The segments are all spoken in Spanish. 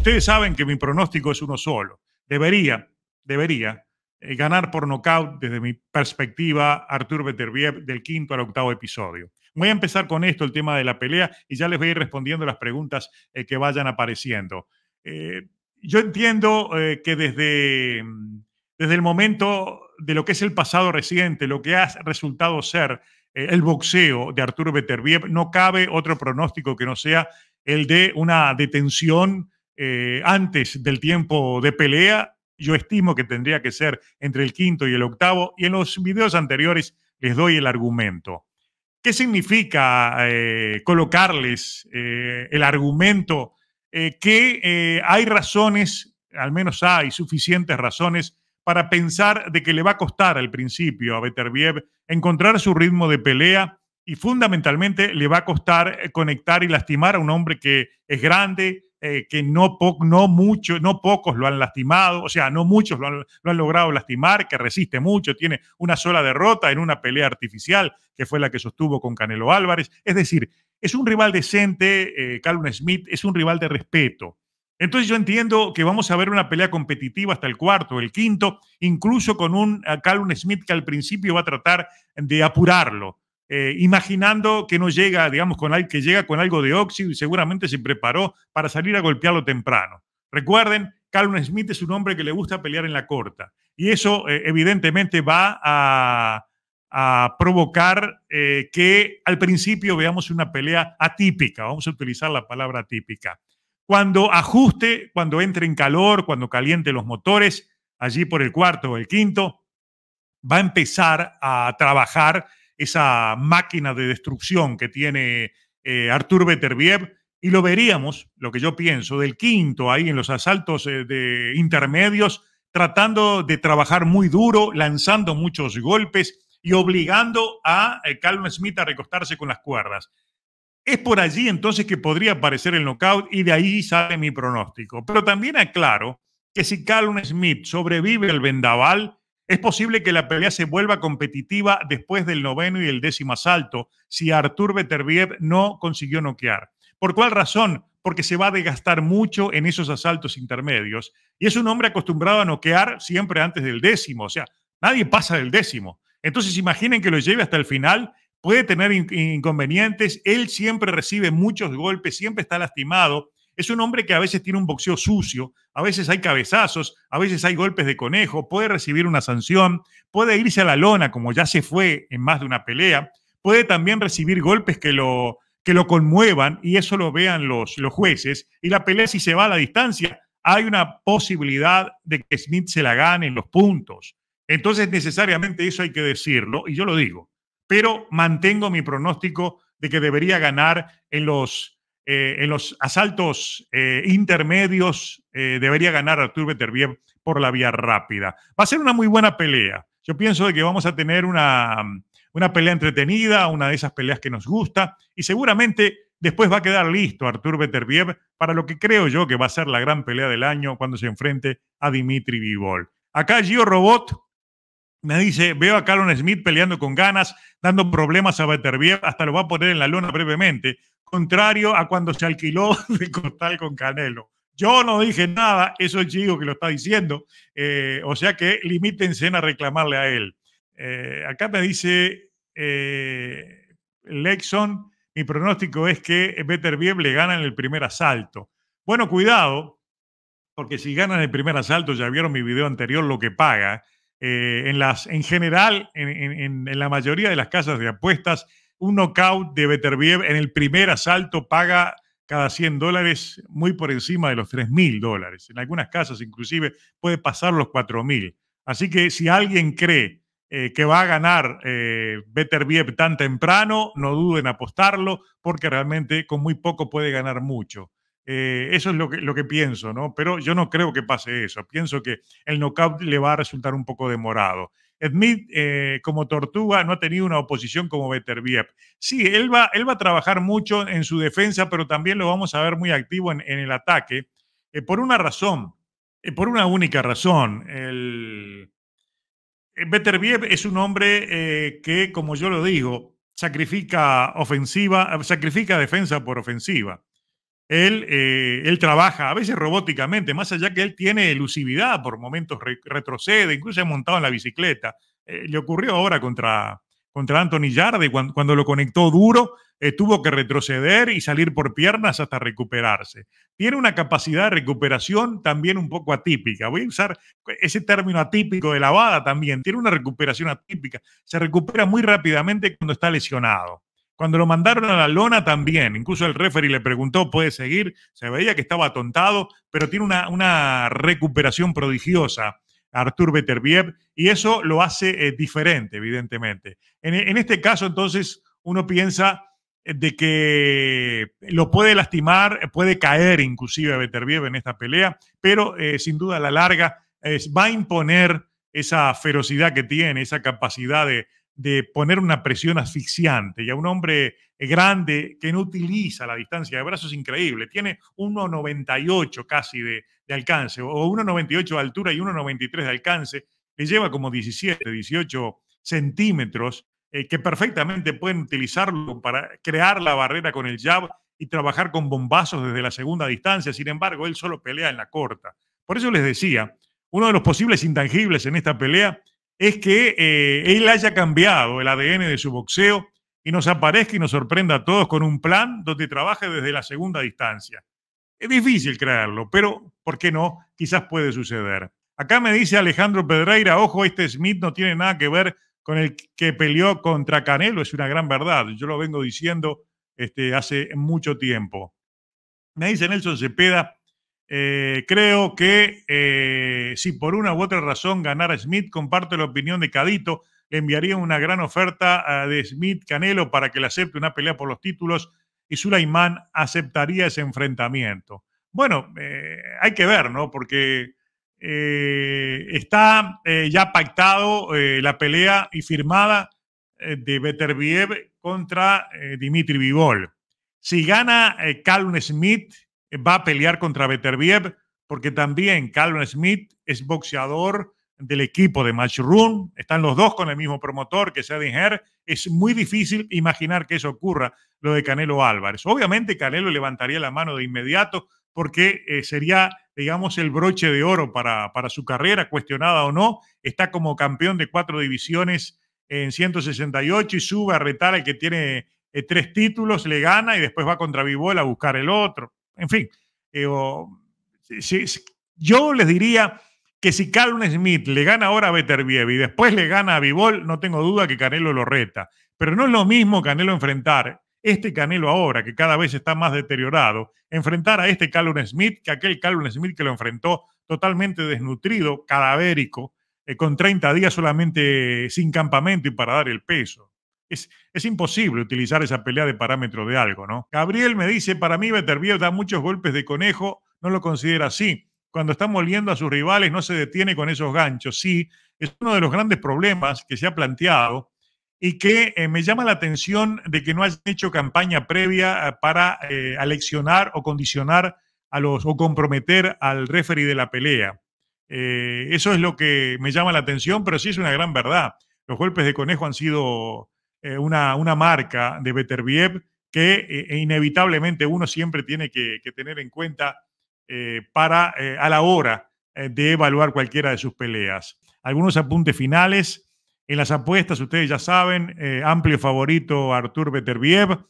Ustedes saben que mi pronóstico es uno solo. Debería, debería eh, ganar por nocaut desde mi perspectiva Artur Beterbiev del quinto al octavo episodio. Voy a empezar con esto, el tema de la pelea, y ya les voy a ir respondiendo las preguntas eh, que vayan apareciendo. Eh, yo entiendo que desde, desde el momento de lo que es el pasado reciente, lo que ha resultado ser el boxeo de Artur Beterbiev, no cabe otro pronóstico que no sea el de una detención eh, antes del tiempo de pelea. Yo estimo que tendría que ser entre el quinto y el octavo. Y en los videos anteriores les doy el argumento. ¿Qué significa eh, colocarles eh, el argumento que hay razones, al menos hay suficientes razones, para pensar de que le va a costar al principio a Beterbiev encontrar su ritmo de pelea y fundamentalmente le va a costar conectar y lastimar a un hombre que es grande, eh, que no, no, no pocos lo han lastimado, o sea, no muchos lo han, logrado lastimar, que resiste mucho, tiene una sola derrota en una pelea artificial, que fue la que sostuvo con Canelo Álvarez. Es decir, es un rival decente, eh, Calvin Smith es un rival de respeto. Entonces yo entiendo que vamos a ver una pelea competitiva hasta el cuarto, el quinto, incluso con un Calvin Smith que al principio va a tratar de apurarlo, eh, imaginando que no llega, digamos, con, que llega con algo de óxido y seguramente se preparó para salir a golpearlo temprano. Recuerden, Carl Smith es un hombre que le gusta pelear en la corta y eso eh, evidentemente va a, provocar eh, que al principio veamos una pelea atípica, vamos a utilizar la palabra atípica. Cuando ajuste, cuando entre en calor, cuando caliente los motores, allí por el cuarto o el quinto, va a empezar a trabajar esa máquina de destrucción que tiene eh, Artur Beterbiev y lo veríamos, lo que yo pienso, del quinto ahí en los asaltos eh, de intermedios, tratando de trabajar muy duro, lanzando muchos golpes y obligando a eh, Smith a recostarse con las cuerdas. Es por allí entonces que podría aparecer el knockout y de ahí sale mi pronóstico. Pero también aclaro que si Calvin Smith sobrevive al vendaval, es posible que la pelea se vuelva competitiva después del noveno y el décimo asalto, si Artur Beterbiev no consiguió noquear. ¿Por cuál razón? Porque se va a desgastar mucho en esos asaltos intermedios. Y es un hombre acostumbrado a noquear siempre antes del décimo, o sea, nadie pasa del décimo. Entonces imaginen que lo lleve hasta el final, puede tener inconvenientes, él siempre recibe muchos golpes, siempre está lastimado es un hombre que a veces tiene un boxeo sucio, a veces hay cabezazos, a veces hay golpes de conejo, puede recibir una sanción, puede irse a la lona, como ya se fue en más de una pelea, puede también recibir golpes que lo, que lo conmuevan y eso lo vean los, los jueces. Y la pelea, si se va a la distancia, hay una posibilidad de que Smith se la gane en los puntos. Entonces, necesariamente eso hay que decirlo, y yo lo digo, pero mantengo mi pronóstico de que debería ganar en los eh, en los asaltos eh, intermedios eh, debería ganar Artur Beterbiev por la vía rápida. Va a ser una muy buena pelea. Yo pienso de que vamos a tener una, una pelea entretenida, una de esas peleas que nos gusta, y seguramente después va a quedar listo Artur Beterbiev para lo que creo yo que va a ser la gran pelea del año cuando se enfrente a Dimitri Vivol. Acá Gio Robot me dice, veo a Carlos Smith peleando con ganas, dando problemas a Beterbiev, hasta lo va a poner en la luna brevemente, contrario a cuando se alquiló de Costal con Canelo. Yo no dije nada, eso es Chico que lo está diciendo, eh, o sea que limítense a reclamarle a él. Eh, acá me dice eh, Lexon, mi pronóstico es que Beterbiev le gana en el primer asalto. Bueno, cuidado, porque si gana en el primer asalto, ya vieron mi video anterior, lo que paga. Eh, en, las, en general, en, la mayoría de las casas de apuestas, un knockout de Beterbiev en el primer asalto paga cada 100 dólares muy por encima de los 3.000 mil dólares. En algunas casas inclusive puede pasar los 4.000. Así que si alguien cree eh, que va a ganar eh, tan temprano, no duden en apostarlo porque realmente con muy poco puede ganar mucho. Eh, eso es lo que, pienso, ¿no? Pero yo no creo que pase eso. Pienso que el knockout le va a resultar un poco demorado. Smith, eh, como tortuga, no ha tenido una oposición como Beterbiev. Sí, él va, él va a trabajar mucho en su defensa, pero también lo vamos a ver muy activo en, el ataque, eh, por una razón, por una única razón. El, Beterbiev es un hombre que, como yo lo digo, sacrifica ofensiva, sacrifica defensa por ofensiva. Eh, él, trabaja a veces robóticamente, más allá que él tiene elusividad, por momentos retrocede, incluso ha montado en la bicicleta. Eh, le ocurrió ahora contra, contra Anthony Yarde, cuando, lo conectó duro, eh, tuvo que retroceder y salir por piernas hasta recuperarse. Tiene una capacidad de recuperación también un poco atípica. Voy a usar ese término atípico de lavada también. Tiene una recuperación atípica. Se recupera muy rápidamente cuando está lesionado. Cuando lo mandaron a la lona también, incluso el referee le preguntó, ¿puede seguir? Se veía que estaba atontado, pero tiene una, recuperación prodigiosa Artur Beterbiev y eso lo hace eh, diferente, evidentemente. En, este caso, entonces, uno piensa eh, de que lo puede lastimar, eh, puede caer inclusive a Beterbiev en esta pelea, pero sin duda a la larga va a imponer esa ferocidad que tiene, esa capacidad de, de poner una presión asfixiante y a un hombre grande que no utiliza la distancia de brazos increíble, tiene 1,98 casi de, alcance o 1,98 de altura y 1,93 de alcance, le lleva como 17, 18 centímetros eh, que perfectamente pueden utilizarlo para crear la barrera con el jab y trabajar con bombazos desde la segunda distancia, sin embargo él solo pelea en la corta. Por eso les decía, uno de los posibles intangibles en esta pelea es que eh, él haya cambiado el ADN de su boxeo y nos aparezca y nos sorprenda a todos con un plan donde trabaje desde la segunda distancia. Es difícil creerlo, pero ¿por qué no? Quizás puede suceder. Acá me dice Alejandro Pedreira, ojo, este Smith no tiene nada que ver con el que peleó contra Canelo, es una gran verdad, yo lo vengo diciendo este, hace mucho tiempo. Me dice Nelson Cepeda, eh, creo que eh, si por una u otra razón ganara Smith, comparto la opinión de Cadito, le enviaría una gran oferta de Smith Canelo para que le acepte una pelea por los títulos y Sulaimán aceptaría ese enfrentamiento. Bueno, eh, hay que ver, ¿no? Porque está ya pactado la pelea y firmada de Beterbiev contra Dimitri Vivol. Si gana Calvin Smith, va a pelear contra Beterbiev, porque también Calvin Smith es boxeador del equipo de Matchroom, están los dos con el mismo promotor que sea Herr, es muy difícil imaginar que eso ocurra, lo de Canelo Álvarez. Obviamente Canelo levantaría la mano de inmediato porque eh, sería, digamos, el broche de oro para, su carrera, cuestionada o no, está como campeón de cuatro divisiones en 168 y sube a retar al que tiene eh, tres títulos, le gana y después va contra Vivol a buscar el otro en fin, yo les diría que si Calvin Smith le gana ahora a Beterbiev y después le gana a Vivol, no tengo duda que Canelo lo reta. Pero no es lo mismo Canelo enfrentar este Canelo ahora, que cada vez está más deteriorado, enfrentar a este Calvin Smith que aquel Calvin Smith que lo enfrentó totalmente desnutrido, cadavérico, eh, con 30 días solamente sin campamento y para dar el peso. Es, imposible utilizar esa pelea de parámetro de algo, ¿no? Gabriel me dice, para mí Betterbier da muchos golpes de conejo, no lo considera así. Cuando está moliendo a sus rivales no se detiene con esos ganchos. Sí, es uno de los grandes problemas que se ha planteado y que eh, me llama la atención de que no hayan hecho campaña previa eh, para eh, aleccionar o condicionar a los o comprometer al referee de la pelea. eso es lo que me llama la atención, pero sí es una gran verdad. Los golpes de conejo han sido eh, una, marca de Beterbiev que eh, e inevitablemente uno siempre tiene que, tener en cuenta eh, para, a la hora de evaluar cualquiera de sus peleas. Algunos apuntes finales. En las apuestas, ustedes ya saben, amplio favorito Artur Beterbiev.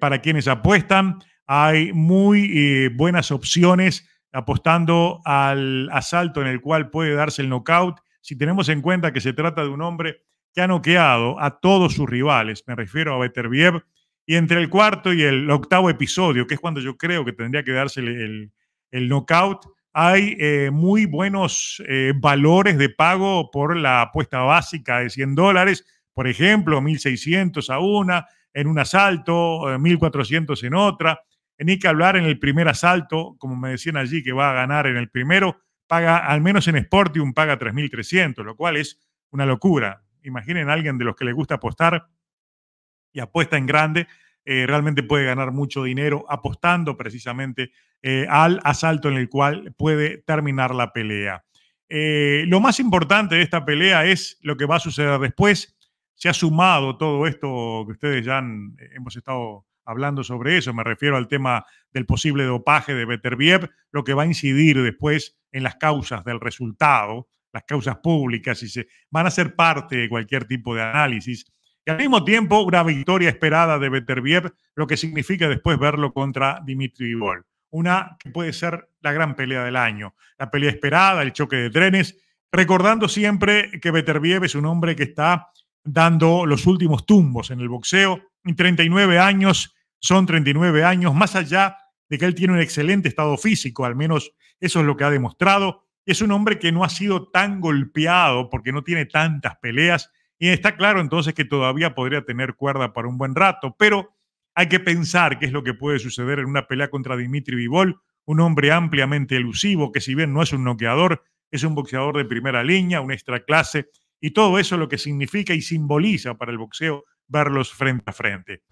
para quienes apuestan, hay muy buenas opciones apostando al asalto en el cual puede darse el knockout. Si tenemos en cuenta que se trata de un hombre que ha noqueado a todos sus rivales, me refiero a Beterbiev, y entre el cuarto y el octavo episodio, que es cuando yo creo que tendría que darse el, el, knockout, hay eh, muy buenos eh, valores de pago por la apuesta básica de 100 dólares, por ejemplo, 1.600 a una, en un asalto, 1.400 eh, en otra. Ni que hablar en el primer asalto, como me decían allí, que va a ganar en el primero, paga, al menos en Sportium, paga 3.300, lo cual es una locura imaginen a alguien de los que le gusta apostar y apuesta en grande, eh, realmente puede ganar mucho dinero apostando precisamente eh, al asalto en el cual puede terminar la pelea. Eh, lo más importante de esta pelea es lo que va a suceder después. Se ha sumado todo esto que ustedes ya hemos estado hablando sobre eso. Me refiero al tema del posible dopaje de Beterbiev, lo que va a incidir después en las causas del resultado las causas públicas y se, van a ser parte de cualquier tipo de análisis. Y al mismo tiempo, una victoria esperada de Beterbiev, lo que significa después verlo contra Dimitri Vol. Una que puede ser la gran pelea del año, la pelea esperada, el choque de trenes, recordando siempre que Beterbiev es un hombre que está dando los últimos tumbos en el boxeo. 39 años son 39 años, más allá de que él tiene un excelente estado físico, al menos eso es lo que ha demostrado es un hombre que no ha sido tan golpeado porque no tiene tantas peleas. Y está claro entonces que todavía podría tener cuerda para un buen rato, pero hay que pensar qué es lo que puede suceder en una pelea contra Dimitri Vivol, un hombre ampliamente elusivo que si bien no es un noqueador, es un boxeador de primera línea, una extra clase, y todo eso lo que significa y simboliza para el boxeo verlos frente a frente.